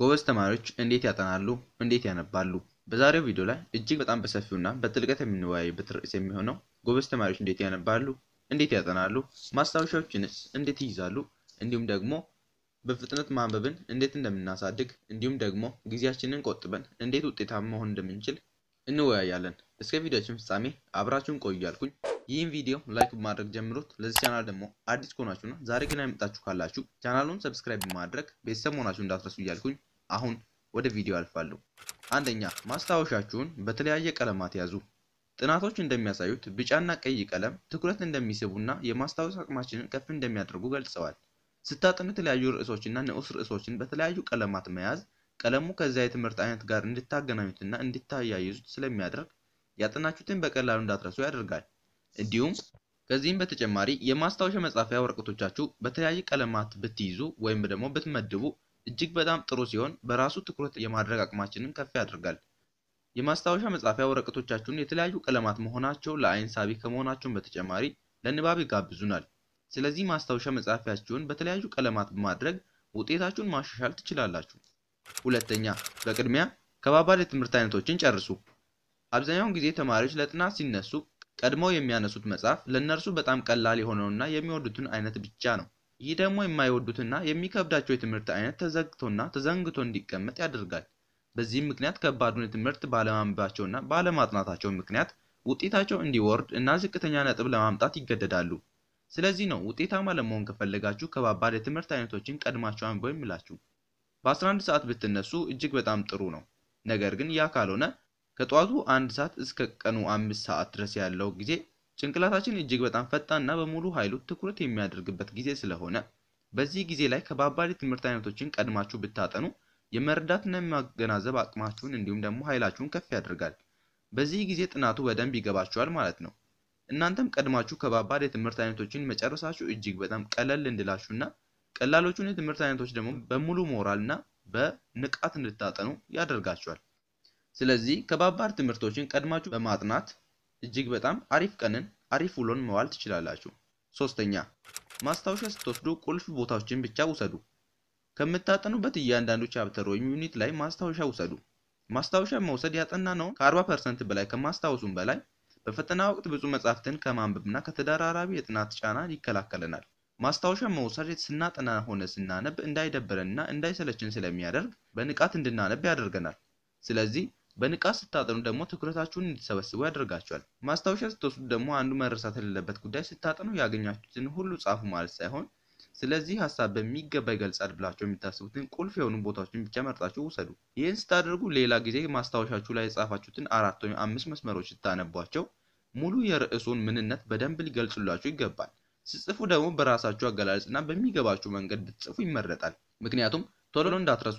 ጎበዝ ተማሪዎች እንዴት ያጠናሉ? እንዴት ያነባሉ? በዛሬው ቪዲዮ ላይ እጅግ በጣም በሰፊውና በጥልቀት የምንወያይበት ርዕስ የሚሆነው ጎበዝ ተማሪዎች እንዴት ያነባሉ? እንዴት ያጠናሉ? ማስታወሻዎችንስ እንዴት ይይዛሉ? እንዲሁም ደግሞ በፍጥነት ማንበብን እንዴት እንደምናሳድግ እንዲሁም ደግሞ ጊዜያችንን ቆጥበን እንዴት ውጤታማ መሆን እንደምንችል እንወያያለን። እስከ ቪዲዮችን ፍጻሜ አብራችሁን ቆዩ ያልኩኝ ይህን ቪዲዮ ላይክ በማድረግ ጀምሩት። ለዚህ ቻናል ደግሞ አዲስ ከሆናችሁና ዛሬ ግን የመጣችሁ ካላችሁ ቻናሉን ሰብስክራይብ በማድረግ ቤተሰብ መሆናችሁ እንዳትረሱ እያልኩኝ አሁን ወደ ቪዲዮ አልፋለሁ። አንደኛ ማስታወሻችሁን በተለያየ ቀለማት ያዙ። ጥናቶች እንደሚያሳዩት ቢጫና ቀይ ቀለም ትኩረት እንደሚስቡና የማስታወስ አቅማችንን ከፍ እንደሚያደርጉ ገልጸዋል። ስታጥኑ የተለያዩ ርዕሶችና ንዑስ ርዕሶችን በተለያዩ ቀለማት መያዝ ቀለሙ ከዚያ የትምህርት አይነት ጋር እንድታገናኙትና እንድታያይዙት ስለሚያደርግ ያጠናችሁትን በቀላሉ እንዳትረሱ ያደርጋል። እንዲሁም ከዚህም በተጨማሪ የማስታወሻ መጻፊያ ወረቀቶቻችሁ በተለያየ ቀለማት ብትይዙ ወይም ደግሞ ብትመድቡ እጅግ በጣም ጥሩ ሲሆን በራሱ ትኩረት የማድረግ አቅማችንን ከፍ ያደርጋል። የማስታወሻ መጻፊያ ወረቀቶቻችሁን የተለያዩ ቀለማት መሆናቸው ለአይን ሳቢ ከመሆናቸውን በተጨማሪ ለንባብ ይጋብዙናል። ስለዚህ ማስታወሻ መጻፊያችሁን በተለያዩ ቀለማት በማድረግ ውጤታችሁን ማሻሻል ትችላላችሁ። ሁለተኛ፣ በቅድሚያ ከባባድ የትምህርት አይነቶችን ጨርሱ። አብዛኛውን ጊዜ ተማሪዎች ለጥናት ሲነሱ ቀድመው የሚያነሱት መጽሐፍ ለእነርሱ በጣም ቀላል የሆነውና የሚወዱትን አይነት ብቻ ነው። ይህ ደግሞ የማይወዱትና የሚከብዳቸው የትምህርት አይነት ተዘግቶና ተዘንግቶ እንዲቀመጥ ያደርጋል። በዚህም ምክንያት ከባዱን የትምህርት ባለማንበባቸውና ባለማጥናታቸው ምክንያት ውጤታቸው እንዲወርድ እና ዝቅተኛ ነጥብ ለማምጣት ይገደዳሉ። ስለዚህ ነው ውጤታማ ለመሆን ከፈለጋችሁ ከባባድ የትምህርት አይነቶችን ቀድማችሁ አንብቡ የሚላችሁ በ በ11 ሰዓት ብትነሱ እጅግ በጣም ጥሩ ነው። ነገር ግን ያ ካልሆነ ከጠዋቱ አንድ ሰዓት እስከ ቀኑ አምስት ሰዓት ድረስ ያለው ጊዜ ጭንቅላታችን እጅግ በጣም ፈጣንና በሙሉ ኃይሉ ትኩረት የሚያደርግበት ጊዜ ስለሆነ በዚህ ጊዜ ላይ ከባባድ የትምህርት አይነቶችን ቀድማችሁ ብታጠኑ የመረዳትና የማገናዘብ አቅማችሁን እንዲሁም ደግሞ ኃይላችሁን ከፍ ያደርጋል። በዚህ ጊዜ ጥናቱ በደንብ ይገባችኋል ማለት ነው። እናንተም ቀድማችሁ ከባባድ የትምህርት አይነቶችን መጨረሳችሁ እጅግ በጣም ቀለል እንድላችሁና ቀላሎቹን የትምህርት አይነቶች ደግሞ በሙሉ ሞራልና በንቃት እንድታጠኑ ያደርጋችኋል። ስለዚህ ከባባድ ትምህርቶችን ቀድማችሁ በማጥናት እጅግ በጣም አሪፍ ቀንን አሪፍ ውሎን መዋል ትችላላችሁ። ሶስተኛ ማስታወሻ ስትወስዱ ቁልፍ ቦታዎችን ብቻ ውሰዱ። ከምታጠኑበት እያንዳንዱ ቻፕተር ወይም ዩኒት ላይ ማስታወሻ ውሰዱ። ማስታወሻ መውሰድ ያጠናነውን ከ40 ፐርሰንት በላይ ከማስታወሱም በላይ በፈተና ወቅት ብዙ መጻሕፍትን ከማንበብና ከተደራራቢ የጥናት ጫና ይከላከለናል። ማስታወሻ መውሰድ ስናጠና ሆነ ስናነብ እንዳይደበረንና እንዳይሰለችን ስለሚያደርግ በንቃት እንድናነብ ያደርገናል። ስለዚህ በንቃት ስታጠኑ ደግሞ ትኩረታችሁን እንዲሰበስቡ ያደርጋቸዋል። ማስታወሻ ስትወስዱ ደግሞ አንዱ መረሳት የሌለበት ጉዳይ ስታጠኑ ያገኛችሁትን ሁሉ ጻፉ ማለት ሳይሆን ስለዚህ ሀሳብ በሚገባ ይገልጻል ብላቸው የሚታስቡትን ቁልፍ የሆኑ ቦታዎችን ብቻ መርጣችሁ ውሰዱ። ይህን ስታደርጉ ሌላ ጊዜ ማስታወሻችሁ ላይ የጻፋችሁትን አራት ወይም አምስት መስመሮች ስታነቧቸው ሙሉ የርዕሱን ምንነት በደንብ ሊገልጹላችሁ ይገባል። ስጽፉ ደግሞ በራሳችሁ አገላለጽ እና በሚገባችሁ መንገድ ብትጽፉ ይመረጣል። ምክንያቱም ቶሎ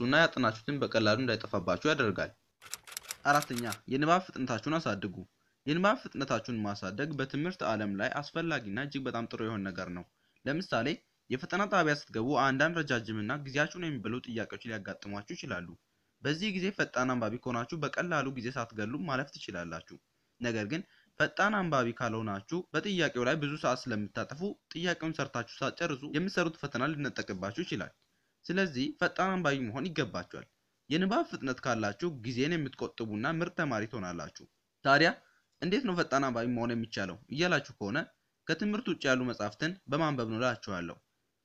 እና ያጠናችሁትን በቀላሉ እንዳይጠፋባችሁ ያደርጋል። አራተኛ የንባብ ፍጥነታችሁን አሳድጉ። የንባብ ፍጥነታችሁን ማሳደግ በትምህርት ዓለም ላይ አስፈላጊና እጅግ በጣም ጥሩ የሆነ ነገር ነው። ለምሳሌ የፈተና ጣቢያ ስትገቡ አንዳንድ ረጃጅምና ጊዜያችሁን የሚበሉ ጥያቄዎች ሊያጋጥሟችሁ ይችላሉ። በዚህ ጊዜ ፈጣን አንባቢ ከሆናችሁ በቀላሉ ጊዜ ሳትገሉ ማለፍ ትችላላችሁ። ነገር ግን ፈጣን አንባቢ ካልሆናችሁ በጥያቄው ላይ ብዙ ሰዓት ስለምታጠፉ ጥያቄውን ሰርታችሁ ሳትጨርሱ የምትሰሩት ፈተና ሊነጠቅባችሁ ይችላል። ስለዚህ ፈጣን አንባቢ መሆን ይገባችኋል። የንባብ ፍጥነት ካላችሁ ጊዜን የምትቆጥቡና ምርጥ ተማሪ ትሆናላችሁ። ታዲያ እንዴት ነው ፈጣን አንባቢ መሆን የሚቻለው እያላችሁ ከሆነ ከትምህርት ውጭ ያሉ መጽሐፍትን በማንበብ ነው እላችኋለሁ።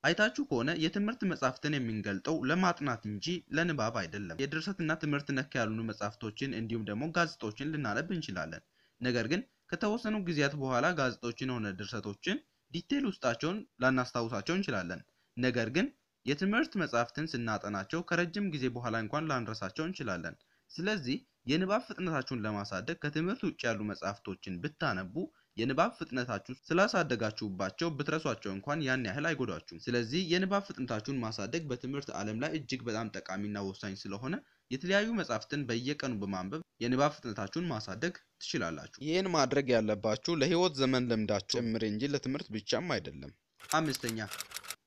አይታችሁ ከሆነ የትምህርት መጽሐፍትን የምንገልጠው ለማጥናት እንጂ ለንባብ አይደለም። የድርሰትና ትምህርት ነክ ያልሆኑ መጽሐፍቶችን እንዲሁም ደግሞ ጋዜጦችን ልናነብ እንችላለን። ነገር ግን ከተወሰኑ ጊዜያት በኋላ ጋዜጦችን ሆነ ድርሰቶችን ዲቴል ውስጣቸውን ላናስታውሳቸው እንችላለን። ነገር ግን የትምህርት መጽሐፍትን ስናጠናቸው ከረጅም ጊዜ በኋላ እንኳን ላንረሳቸው እንችላለን። ስለዚህ የንባብ ፍጥነታችሁን ለማሳደግ ከትምህርት ውጭ ያሉ መጽሐፍቶችን ብታነቡ የንባብ ፍጥነታችሁ ስላሳደጋችሁባቸው ብትረሷቸው እንኳን ያን ያህል አይጎዷችሁም። ስለዚህ የንባብ ፍጥነታችሁን ማሳደግ በትምህርት ዓለም ላይ እጅግ በጣም ጠቃሚና ወሳኝ ስለሆነ የተለያዩ መጽሐፍትን በየቀኑ በማንበብ የንባብ ፍጥነታችሁን ማሳደግ ትችላላችሁ። ይህን ማድረግ ያለባችሁ ለህይወት ዘመን ልምዳችሁ ጭምር እንጂ ለትምህርት ብቻም አይደለም። አምስተኛ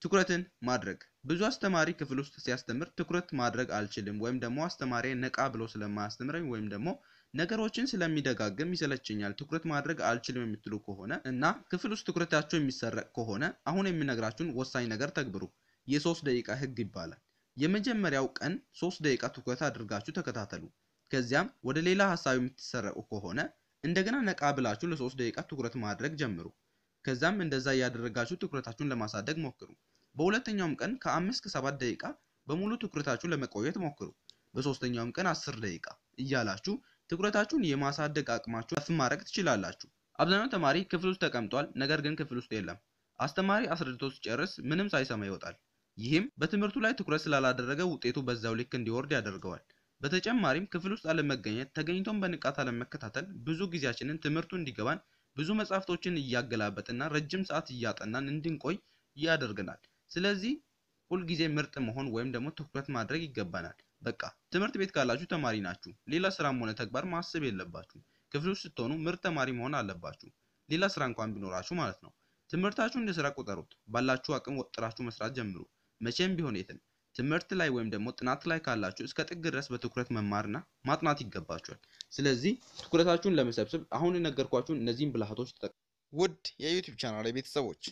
ትኩረትን ማድረግ ብዙ አስተማሪ ክፍል ውስጥ ሲያስተምር ትኩረት ማድረግ አልችልም ወይም ደግሞ አስተማሪ ነቃ ብሎ ስለማያስተምረኝ ወይም ደግሞ ነገሮችን ስለሚደጋግም ይሰለችኛል ትኩረት ማድረግ አልችልም የምትሉ ከሆነ እና ክፍል ውስጥ ትኩረታቸው የሚሰረቅ ከሆነ አሁን የሚነግራችሁን ወሳኝ ነገር ተግብሩ። የሶስት ደቂቃ ህግ ይባላል። የመጀመሪያው ቀን ሶስት ደቂቃ ትኩረት አድርጋችሁ ተከታተሉ። ከዚያም ወደ ሌላ ሀሳብ የምትሰረቁ ከሆነ እንደገና ነቃ ብላችሁ ለሶስት ደቂቃ ትኩረት ማድረግ ጀምሩ። ከዚያም እንደዛ እያደረጋችሁ ትኩረታችሁን ለማሳደግ ሞክሩ። በሁለተኛውም ቀን ከአምስት ከሰባት ደቂቃ በሙሉ ትኩረታችሁ ለመቆየት ሞክሩ። በሶስተኛውም ቀን አስር ደቂቃ እያላችሁ ትኩረታችሁን የማሳደግ አቅማችሁ ከፍ ማድረግ ትችላላችሁ። አብዛኛው ተማሪ ክፍል ውስጥ ተቀምጧል፣ ነገር ግን ክፍል ውስጥ የለም። አስተማሪ አስረድቶ ሲጨርስ ምንም ሳይሰማ ይወጣል። ይህም በትምህርቱ ላይ ትኩረት ስላላደረገ ውጤቱ በዛው ልክ እንዲወርድ ያደርገዋል። በተጨማሪም ክፍል ውስጥ አለመገኘት፣ ተገኝቶን በንቃት አለመከታተል ብዙ ጊዜያችንን ትምህርቱ እንዲገባን ብዙ መጽሐፍቶችን እያገላበጥና ረጅም ሰዓት እያጠናን እንድንቆይ ያደርገናል። ስለዚህ ሁልጊዜ ምርጥ መሆን ወይም ደግሞ ትኩረት ማድረግ ይገባናል። በቃ ትምህርት ቤት ካላችሁ ተማሪ ናችሁ። ሌላ ስራም ሆነ ተግባር ማሰብ የለባችሁ። ክፍል ውስጥ ስትሆኑ ምርጥ ተማሪ መሆን አለባችሁ። ሌላ ስራ እንኳን ቢኖራችሁ ማለት ነው። ትምህርታችሁ እንደ ስራ ቁጠሩት። ባላችሁ አቅም ወጥራችሁ መስራት ጀምሩ። መቼም ቢሆን የትም ትምህርት ላይ ወይም ደግሞ ጥናት ላይ ካላችሁ እስከ ጥግ ድረስ በትኩረት መማርና ማጥናት ይገባችኋል። ስለዚህ ትኩረታችሁን ለመሰብሰብ አሁን የነገርኳችሁን እነዚህን ብልሃቶች ተጠቀሙ። ውድ የዩቲዩብ ቻናል ቤተሰቦች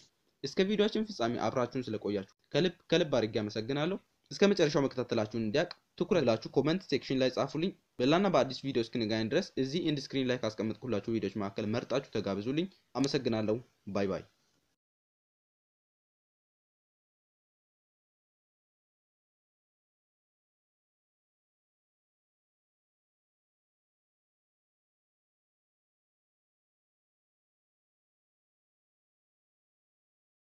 እስከ ቪዲዮአችን ፍጻሜ አብራችሁን ስለቆያችሁ ከልብ ከልብ አድርጌ አመሰግናለሁ። እስከ መጨረሻው መከታተላችሁን እንዲያውቅ ትኩረት ብላችሁ ኮመንት ሴክሽን ላይ ጻፉልኝ። በላና በአዲስ ቪዲዮ እስክንገናኝ ድረስ እዚህ ኢንድ ስክሪን ላይ ካስቀመጥኩላችሁ ቪዲዮዎች መካከል መርጣችሁ ተጋብዙልኝ። አመሰግናለሁ። ባይ ባይ።